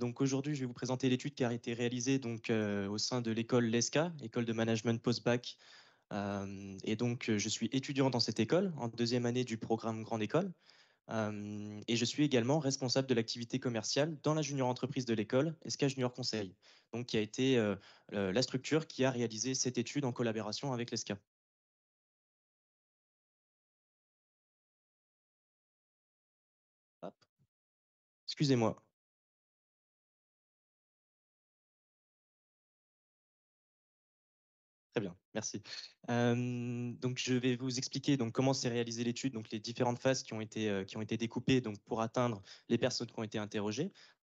donc aujourd'hui, je vais vous présenter l'étude qui a été réalisée donc, au sein de l'école LESCA, école de management post-bac. et donc, je suis étudiant dans cette école, en deuxième année du programme Grande École. et je suis également responsable de l'activité commerciale dans la junior entreprise de l'école, ESCA Junior Conseil, donc qui a été la structure qui a réalisé cette étude en collaboration avec l'ESCA. Excusez-moi. Très bien, merci. donc je vais vous expliquer donc comment s'est réalisée l'étude, donc les différentes phases qui ont été qui ont été découpées donc pour atteindre les personnes qui ont été interrogées.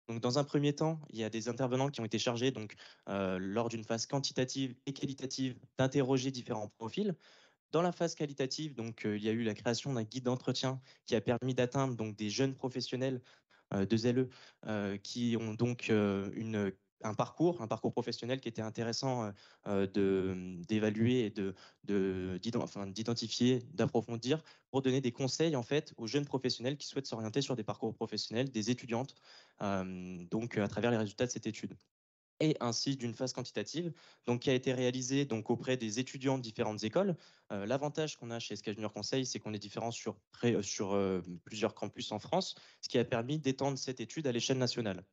Donc dans un premier temps, il y a des intervenants qui ont été chargés donc lors d'une phase quantitative et qualitative d'interroger différents profils. Dans la phase qualitative, donc il y a eu la création d'un guide d'entretien qui a permis d'atteindre donc des jeunes professionnels de ZLE qui ont donc une un parcours, un parcours professionnel qui était intéressant euh, euh, mmh, d'évaluer et de d'identifier, d'approfondir pour donner des conseils en fait aux jeunes professionnels qui souhaitent s'orienter sur des parcours professionnels, des étudiantes, euh, donc à travers les résultats de cette étude et ainsi d'une phase quantitative, donc qui a été réalisée donc auprès des étudiants de différentes écoles. L'avantage qu'on a chez SK Conseil, c'est qu'on est différent sur, sur plusieurs campus en France, ce qui a permis d'étendre cette étude à l'échelle nationale.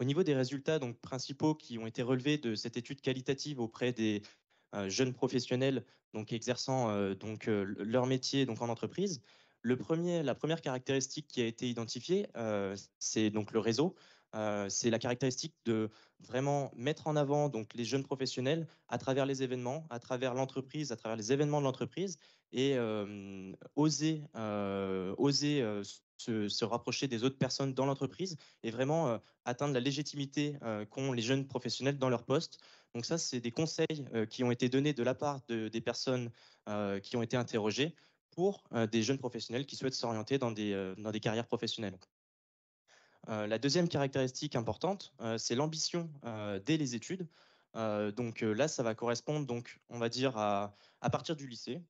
Au niveau des résultats donc, principaux qui ont été relevés de cette étude qualitative auprès des euh, jeunes professionnels donc, exerçant euh, donc, euh, leur métier donc, en entreprise, premier, la première caractéristique qui a été identifiée, c'est donc le réseau. Euh, c'est la caractéristique de vraiment mettre en avant donc, les jeunes professionnels à travers les événements, à travers l'entreprise, à travers les événements de l'entreprise et oser, se, rapprocher des autres personnes dans l'entreprise et vraiment atteindre la légitimité qu'ont les jeunes professionnels dans leur poste. Donc ça, c'est des conseils qui ont été donnés de la part des personnes qui ont été interrogées pour des jeunes professionnels qui souhaitent s'orienter dans des carrières professionnelles. Euh, la deuxième caractéristique importante, euh, c'est l'ambition euh, dès les études. donc là, ça va correspondre, donc, on va dire, à, partir du lycée.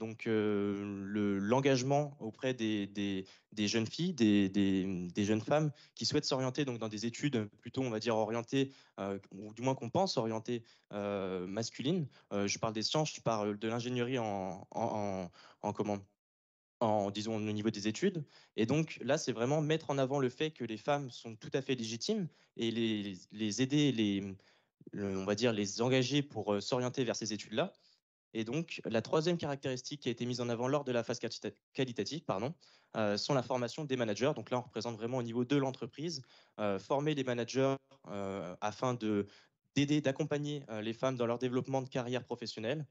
donc l'engagement auprès des, jeunes filles, des, jeunes femmes qui souhaitent s'orienter dans des études plutôt, on va dire, orientées, ou du moins qu'on pense orientées masculines. je parle des sciences, je parle de l'ingénierie en, en, en disons au niveau des études. Et donc là, c'est vraiment mettre en avant le fait que les femmes sont tout à fait légitimes et les, aider, les, on va dire les engager pour euh, s'orienter vers ces études-là. Et donc la troisième caractéristique qui a été mise en avant lors de la phase qualitative, pardon, euh, sont la formation des managers. Donc là, on représente vraiment au niveau de l'entreprise, euh, former les managers afin de d'aider, d'accompagner les femmes dans leur développement de carrière professionnelle,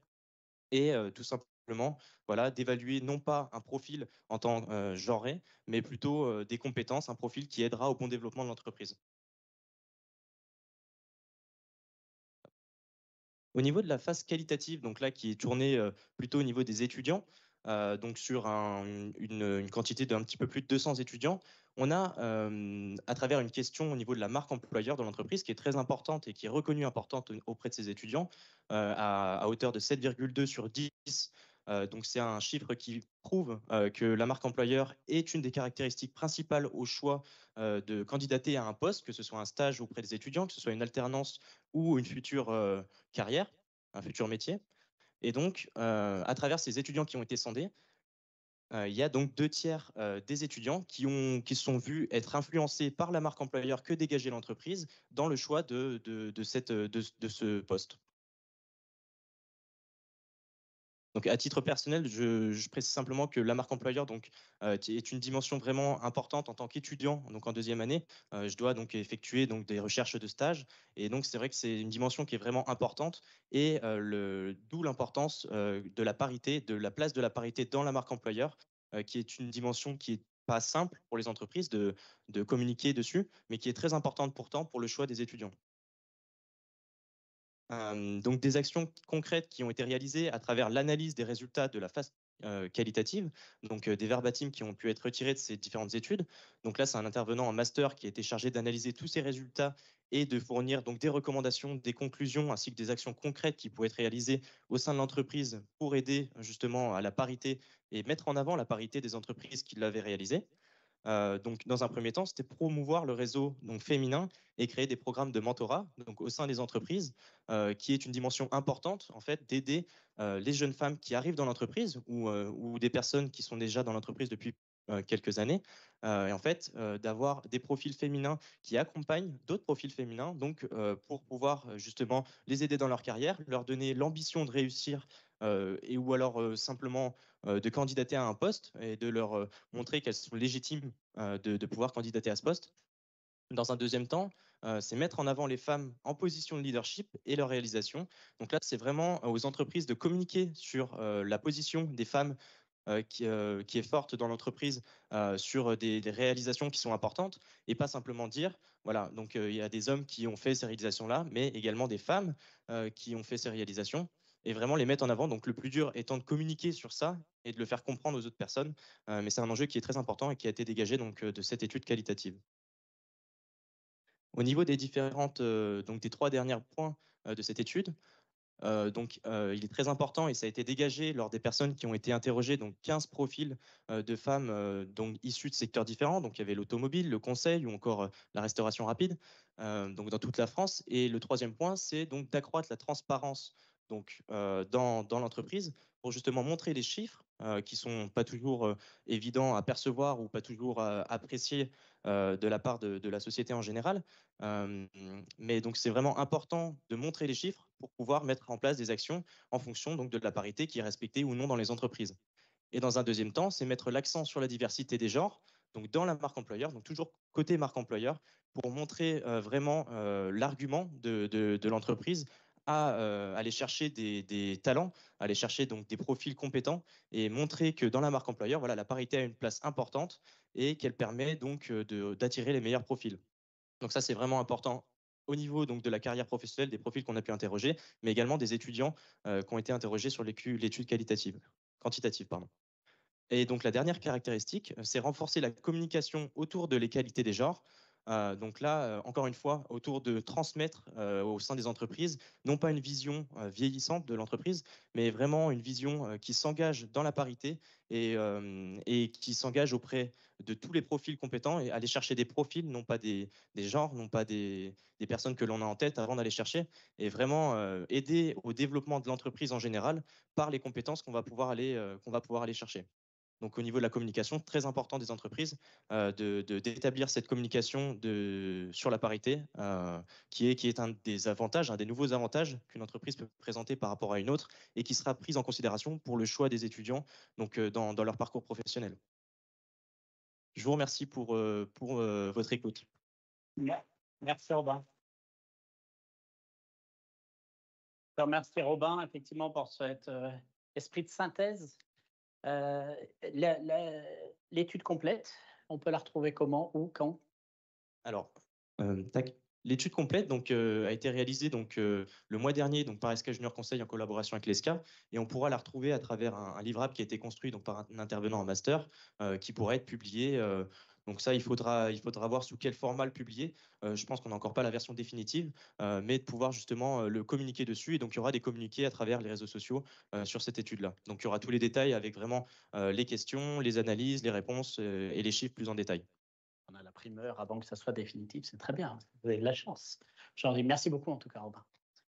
et tout simplement voilà, d'évaluer non pas un profil en tant genré, mais plutôt des compétences, un profil qui aidera au bon développement de l'entreprise. Au niveau de la phase qualitative, donc là qui est tournée plutôt au niveau des étudiants, euh, donc sur une, quantité d'un petit peu plus de 200 étudiants, on a, euh, à travers une question au niveau de la marque employeur de l'entreprise, qui est très importante et qui est reconnue importante auprès de ses étudiants, euh, à, à, hauteur de 7,2 sur 10. donc c'est un chiffre qui prouve que la marque employeur est une des caractéristiques principales au choix de candidater à un poste, que ce soit un stage auprès des étudiants, que ce soit une alternance ou une future carrière, un futur métier. Et donc, euh, à travers ces étudiants qui ont été sondés, euh, il y a donc deux tiers euh, des étudiants qui, ont, qui sont vus être influencés par la marque employeur que dégageait l'entreprise dans le choix de, cette, de ce poste. Donc, à titre personnel, je, précise simplement que la marque employeur donc, euh, est une dimension vraiment importante en tant qu'étudiant. Donc, en deuxième année, euh, je dois donc effectuer donc, des recherches de stage. Et donc, c'est vrai que c'est une dimension qui est vraiment importante. Et euh, d'où l'importance de la parité, de la place de la parité dans la marque employeur, qui est une dimension qui n'est pas simple pour les entreprises de, de communiquer dessus, mais qui est très importante pourtant pour le choix des étudiants donc des actions concrètes qui ont été réalisées à travers l'analyse des résultats de la phase qualitative, donc des verbatims qui ont pu être retirés de ces différentes études. Donc là, c'est un intervenant en master qui a été chargé d'analyser tous ces résultats et de fournir donc des recommandations, des conclusions ainsi que des actions concrètes qui pouvaient être réalisées au sein de l'entreprise pour aider justement à la parité et mettre en avant la parité des entreprises qui l'avaient réalisée. Euh, donc, dans un premier temps, c'était promouvoir le réseau donc, féminin et créer des programmes de mentorat donc, au sein des entreprises, euh, qui est une dimension importante en fait d'aider euh, les jeunes femmes qui arrivent dans l'entreprise ou, ou, des personnes qui sont déjà dans l'entreprise depuis quelques années, et en fait d'avoir des profils féminins qui accompagnent d'autres profils féminins, donc pour pouvoir justement les aider dans leur carrière, leur donner l'ambition de réussir euh, et ou alors simplement de candidater à un poste et de leur montrer qu'elles sont légitimes de, pouvoir candidater à ce poste. Dans un deuxième temps, c'est mettre en avant les femmes en position de leadership et leur réalisation. Donc là, c'est vraiment aux entreprises de communiquer sur la position des femmes qui, est forte dans l'entreprise, sur des, des, réalisations qui sont importantes, et pas simplement dire, voilà, donc il y a des hommes qui ont fait ces réalisations-là, mais également des femmes qui ont fait ces réalisations et vraiment les mettre en avant. Donc le plus dur étant de communiquer sur ça et de le faire comprendre aux autres personnes. Euh, mais c'est un enjeu qui est très important et qui a été dégagé donc, euh, de cette étude qualitative. Au niveau des différentes, euh, donc des trois derniers points de cette étude, donc, il est très important et ça a été dégagé lors des personnes qui ont été interrogées, donc 15 profils de femmes donc issues de secteurs différents. Donc, il y avait l'automobile, le conseil ou encore la restauration rapide, donc dans toute la France. Et le troisième point, c'est donc d'accroître la transparence donc dans, l'entreprise pour justement montrer les chiffres qui qui sont pas toujours évidents à percevoir ou pas toujours appréciés de la part de, la société en général. mais donc c'est vraiment important de montrer les chiffres pour pouvoir mettre en place des actions en fonction donc de la parité qui est respectée ou non dans les entreprises. Et dans un deuxième temps, c'est mettre l'accent sur la diversité des genres, donc dans la marque employeur, donc toujours côté marque employeur, pour montrer vraiment l'argument de l'entreprise à euh, aller chercher des, talents, aller chercher donc des profils compétents et montrer que dans la marque employeur, voilà, la parité a une place importante et qu'elle permet donc euh, d'attirer les meilleurs profils. Donc ça, c'est vraiment important au niveau de la carrière professionnelle, des profils qu'on a pu interroger, mais également des étudiants euh, qui ont été interrogés sur l'étude qualitative, quantitative, pardon. Et donc la dernière caractéristique, c'est renforcer la communication autour de les qualités des genres euh, donc là, euh, encore une fois, autour de transmettre euh, au sein des entreprises, non pas une vision vieillissante de l'entreprise, mais vraiment une vision qui s'engage dans la parité et, qui s'engage auprès de tous les profils compétents et aller chercher des profils, non pas des, genres, non pas des, des personnes que l'on a en tête avant d'aller chercher, et vraiment aider au développement de l'entreprise en général par les compétences qu'on va pouvoir aller, qu'on va pouvoir aller chercher. Donc au niveau de la communication, très important des entreprises euh, d'établir cette communication de, sur la parité, euh, qui, est, qui est un des avantages, un des nouveaux avantages qu'une entreprise peut présenter par rapport à une autre et qui sera prise en considération pour le choix des étudiants donc, euh, dans, dans leur parcours professionnel. Je vous remercie pour, euh, pour votre écoute. Merci Robin. Je remercie Robin effectivement pour cet esprit de synthèse euh, l'étude complète, on peut la retrouver comment, où, quand Alors, euh, L'étude complète donc, euh, a été réalisée donc, le mois dernier donc, par SK Junior Conseil en collaboration avec l'ESCA et on pourra la retrouver à travers un, livrable qui a été construit donc, par un intervenant en master qui pourra être publié donc ça, il faudra, il faudra voir sous quel format le publier. Euh, je pense qu'on n'a encore pas la version définitive, euh, mais de pouvoir justement euh, le communiquer dessus. Et donc il y aura des communiqués à travers les réseaux sociaux sur cette étude-là. Donc il y aura tous les détails avec vraiment les questions, les analyses, les réponses et les chiffres plus en détail. On a la primeur avant que ça soit définitif, c'est très bien, vous avez de la chance. jean merci beaucoup en tout cas Robin.